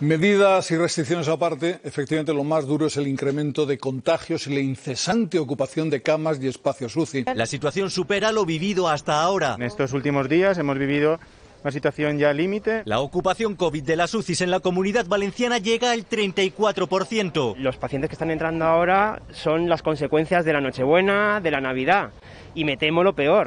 Medidas y restricciones aparte, efectivamente lo más duro es el incremento de contagios y la incesante ocupación de camas y espacios UCI. La situación supera lo vivido hasta ahora. En estos últimos días hemos vivido una situación ya límite. La ocupación COVID de las UCIs en la comunidad valenciana llega al 34%. Los pacientes que están entrando ahora son las consecuencias de la Nochebuena, de la Navidad, y me temo lo peor.